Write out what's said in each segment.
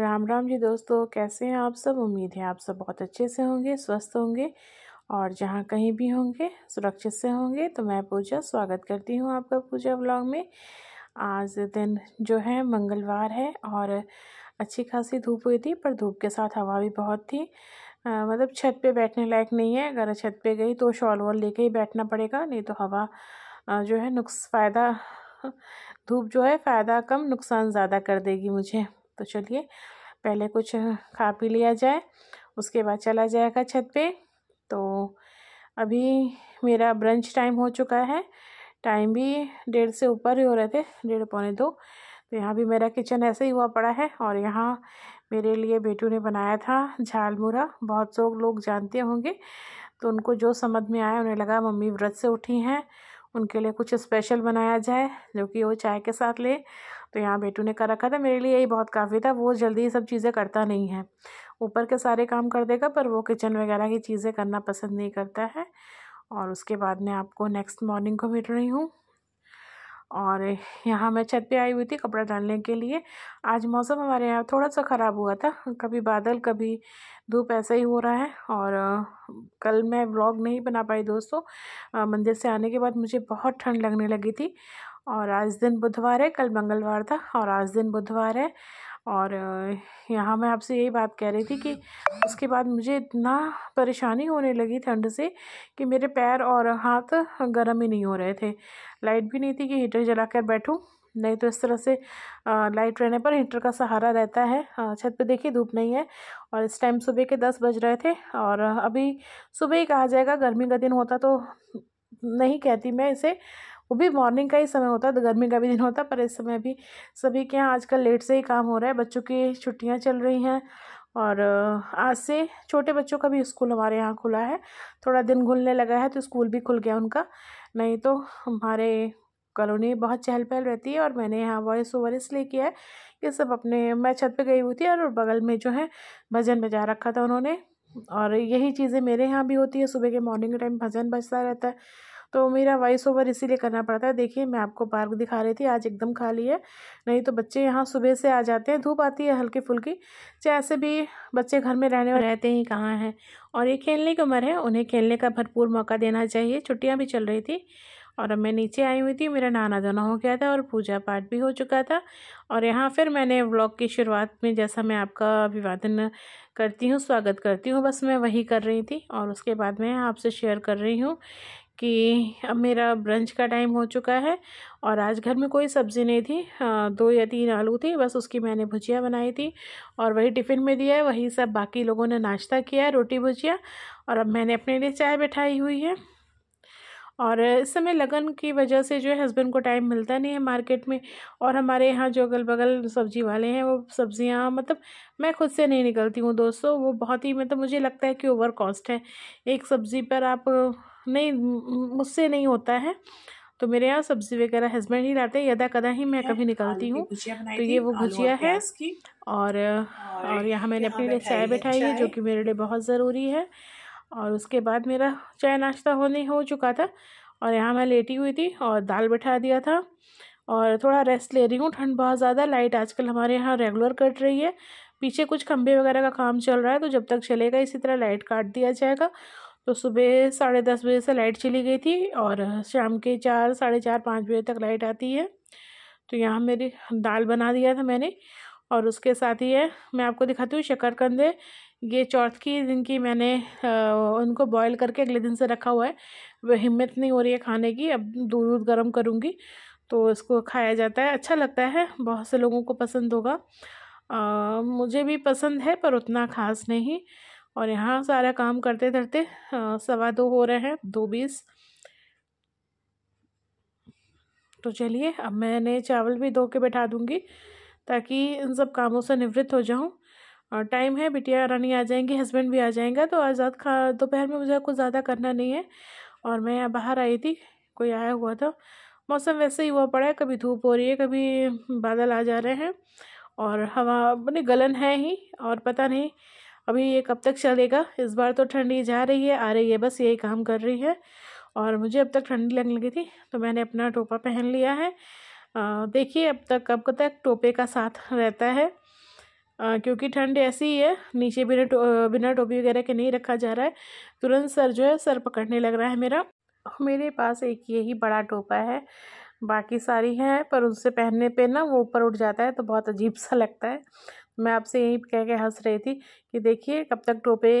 राम राम जी दोस्तों कैसे हैं आप सब उम्मीद है आप सब बहुत अच्छे से होंगे स्वस्थ होंगे और जहाँ कहीं भी होंगे सुरक्षित से होंगे तो मैं पूजा स्वागत करती हूँ आपका पूजा ब्लॉग में आज दिन जो है मंगलवार है और अच्छी खासी धूप हुई थी पर धूप के साथ हवा भी बहुत थी आ, मतलब छत पे बैठने लायक नहीं है अगर छत पे गई तो शॉल वॉल लेके ही बैठना पड़ेगा नहीं तो हवा जो है नुकस फ़ायदा धूप जो है फ़ायदा कम नुकसान ज़्यादा कर देगी मुझे तो चलिए पहले कुछ खा पी लिया जाए उसके बाद चला जाएगा छत पे तो अभी मेरा ब्रंच टाइम हो चुका है टाइम भी डेढ़ से ऊपर ही हो रहे थे डेढ़ पौने दो तो यहाँ भी मेरा किचन ऐसे ही हुआ पड़ा है और यहाँ मेरे लिए बेटू ने बनाया था झालमुरा बहुत सो लोग जानते होंगे तो उनको जो समझ में आया उन्हें लगा मम्मी व्रत से उठी हैं उनके लिए कुछ स्पेशल बनाया जाए जो कि वो चाय के साथ ले तो यहाँ बेटू ने कर रखा था मेरे लिए यही बहुत काफ़ी था वो जल्दी ये सब चीज़ें करता नहीं है ऊपर के सारे काम कर देगा पर वो किचन वगैरह की चीज़ें करना पसंद नहीं करता है और उसके बाद मैं आपको नेक्स्ट मॉर्निंग को मिल रही हूँ और यहाँ मैं छत पे आई हुई थी कपड़ा डालने के लिए आज मौसम हमारे यहाँ थोड़ा सा ख़राब हुआ था कभी बादल कभी धूप ऐसा ही हो रहा है और कल मैं व्लॉग नहीं बना पाई दोस्तों मंदिर से आने के बाद मुझे बहुत ठंड लगने लगी थी और आज दिन बुधवार है कल मंगलवार था और आज दिन बुधवार है और यहाँ मैं आपसे यही बात कह रही थी कि उसके बाद मुझे इतना परेशानी होने लगी ठंड से कि मेरे पैर और हाथ गर्म ही नहीं हो रहे थे लाइट भी नहीं थी कि हीटर जला कर बैठूँ नहीं तो इस तरह से लाइट रहने पर हीटर का सहारा रहता है छत पे देखिए धूप नहीं है और इस टाइम सुबह के दस बज रहे थे और अभी सुबह ही कहा जाएगा गर्मी का दिन होता तो नहीं कहती मैं इसे वो भी मॉर्निंग का ही समय होता है तो गर्मी का भी दिन होता है पर इस समय भी सभी के यहाँ आजकल लेट से ही काम हो रहा है बच्चों की छुट्टियाँ चल रही हैं और आज से छोटे बच्चों का भी स्कूल हमारे यहाँ खुला है थोड़ा दिन घुलने लगा है तो स्कूल भी खुल गया उनका नहीं तो हमारे कॉलोनी बहुत चहल पहल रहती है और मैंने यहाँ वॉइस ओवर इसलिए किया है ये सब अपने मैं छत पे गई हुई थी और बगल में जो है भजन बजा रखा था उन्होंने और यही चीज़ें मेरे यहाँ भी होती है सुबह के मॉर्निंग टाइम भजन बजता रहता है तो मेरा वॉइस ओवर इसीलिए करना पड़ता है देखिए मैं आपको पार्क दिखा रही थी आज एकदम खाली है नहीं तो बच्चे यहाँ सुबह से आ जाते हैं धूप आती है हल्की फुल्की जैसे भी बच्चे घर में रहने रहते ही कहाँ हैं और ये खेलने की उम्र है उन्हें खेलने का भरपूर मौका देना चाहिए छुट्टियाँ भी चल रही थी और अब मैं नीचे आई हुई थी मेरा नाना धोना हो गया था और पूजा पाठ भी हो चुका था और यहाँ फिर मैंने व्लॉग की शुरुआत में जैसा मैं आपका अभिवादन करती हूँ स्वागत करती हूँ बस मैं वही कर रही थी और उसके बाद मैं आपसे शेयर कर रही हूँ कि अब मेरा ब्रंच का टाइम हो चुका है और आज घर में कोई सब्ज़ी नहीं थी दो या तीन आलू थी बस उसकी मैंने भुजिया बनाई थी और वही टिफ़िन में दिया है वही सब बाकी लोगों ने नाश्ता किया है रोटी भुजिया और अब मैंने अपने लिए चाय बैठाई हुई है और इस समय लगन की वजह से जो है हस्बैंड को टाइम मिलता नहीं है मार्केट में और हमारे यहाँ जो अगल बगल सब्जी वाले हैं वो सब्जियाँ मतलब मैं खुद से नहीं निकलती हूँ दोस्तों वो बहुत ही मतलब मुझे लगता है कि ओवर कॉस्ट है एक सब्ज़ी पर आप नहीं मुझसे नहीं होता है तो मेरे यहाँ सब्ज़ी वगैरह हस्बैंड ही लाते हैं यदा कदा ही मैं कभी निकलती हूँ तो ये वो भुजिया है और और यहाँ मैंने अपने लिए चाय बैठाई है जो कि मेरे लिए बहुत ज़रूरी है और उसके बाद मेरा चाय नाश्ता होने हो चुका था और यहाँ मैं लेटी हुई थी और दाल बैठा दिया था और थोड़ा रेस्ट ले रही हूँ ठंड बहुत ज़्यादा लाइट आजकल हमारे यहाँ रेगुलर कट रही है पीछे कुछ खंभे वगैरह का काम चल रहा है तो जब तक चलेगा इसी तरह लाइट काट दिया जाएगा तो सुबह साढ़े दस बजे से लाइट चली गई थी और शाम के चार साढ़े चार पाँच बजे तक लाइट आती है तो यहाँ मेरी दाल बना दिया था मैंने और उसके साथ ही है मैं आपको दिखाती हूँ शक्करकंदे ये चौथ की जिनकी मैंने उनको बॉईल करके अगले दिन से रखा हुआ है वह हिम्मत नहीं हो रही है खाने की अब दूध दूध गर्म करूँगी तो इसको खाया जाता है अच्छा लगता है बहुत से लोगों को पसंद होगा आ, मुझे भी पसंद है पर उतना ख़ास नहीं और यहाँ सारा काम करते करते सवा दो हो रहे हैं दो बीस तो चलिए अब मैंने चावल भी धो के बैठा दूँगी ताकि इन सब कामों से निवृत्त हो जाऊँ और टाइम है बिटिया रानी आ जाएंगी हस्बैंड भी आ जाएगा तो आज़ाद खा दोपहर में मुझे कुछ ज़्यादा करना नहीं है और मैं बाहर आई थी कोई आया हुआ था मौसम वैसे ही हुआ पड़ा है कभी धूप हो रही है कभी बादल आ जा रहे हैं और हवा अपनी गलन है ही और पता नहीं अभी ये कब तक चलेगा इस बार तो ठंडी जा रही है आ रही है बस यही काम कर रही है और मुझे अब तक ठंडी लगने लगी थी तो मैंने अपना टोपा पहन लिया है देखिए अब तक कब तक टोपे का साथ रहता है आ, क्योंकि ठंड ऐसी ही है नीचे बिना टो, बिना टोपी वगैरह के नहीं रखा जा रहा है तुरंत सर जो है सर पकड़ने लग रहा है मेरा मेरे पास एक यही बड़ा टोपा है बाकी सारी हैं पर उनसे पहनने पे ना वो ऊपर उठ जाता है तो बहुत अजीब सा लगता है मैं आपसे यही कह के हंस रही थी कि देखिए कब तक टोपे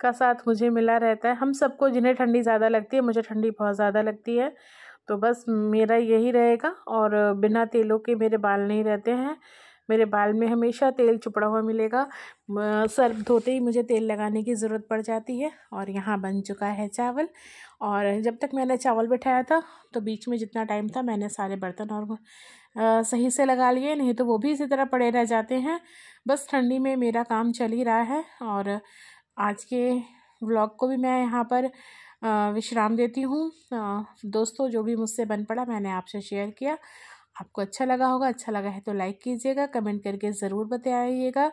का साथ मुझे मिला रहता है हम सबको जिन्हें ठंडी ज़्यादा लगती है मुझे ठंडी बहुत ज़्यादा लगती है तो बस मेरा यही रहेगा और बिना तेलों के मेरे बाल नहीं रहते हैं मेरे बाल में हमेशा तेल चुपड़ा हुआ मिलेगा सर्फ धोते ही मुझे तेल लगाने की ज़रूरत पड़ जाती है और यहाँ बन चुका है चावल और जब तक मैंने चावल बैठाया था तो बीच में जितना टाइम था मैंने सारे बर्तन और आ, सही से लगा लिए नहीं तो वो भी इसी तरह पड़े रह जाते हैं बस ठंडी में मेरा काम चल ही रहा है और आज के व्लॉग को भी मैं यहाँ पर विश्राम देती हूँ दोस्तों जो भी मुझसे बन पड़ा मैंने आपसे शेयर किया आपको अच्छा लगा होगा अच्छा लगा है तो लाइक कीजिएगा कमेंट करके ज़रूर बताइएगा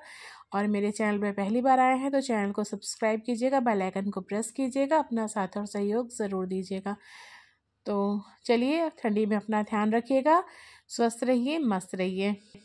और मेरे चैनल पर पहली बार आए हैं तो चैनल को सब्सक्राइब कीजिएगा बेल आइकन को प्रेस कीजिएगा अपना साथ और सहयोग ज़रूर दीजिएगा तो चलिए ठंडी में अपना ध्यान रखिएगा स्वस्थ रहिए मस्त रहिए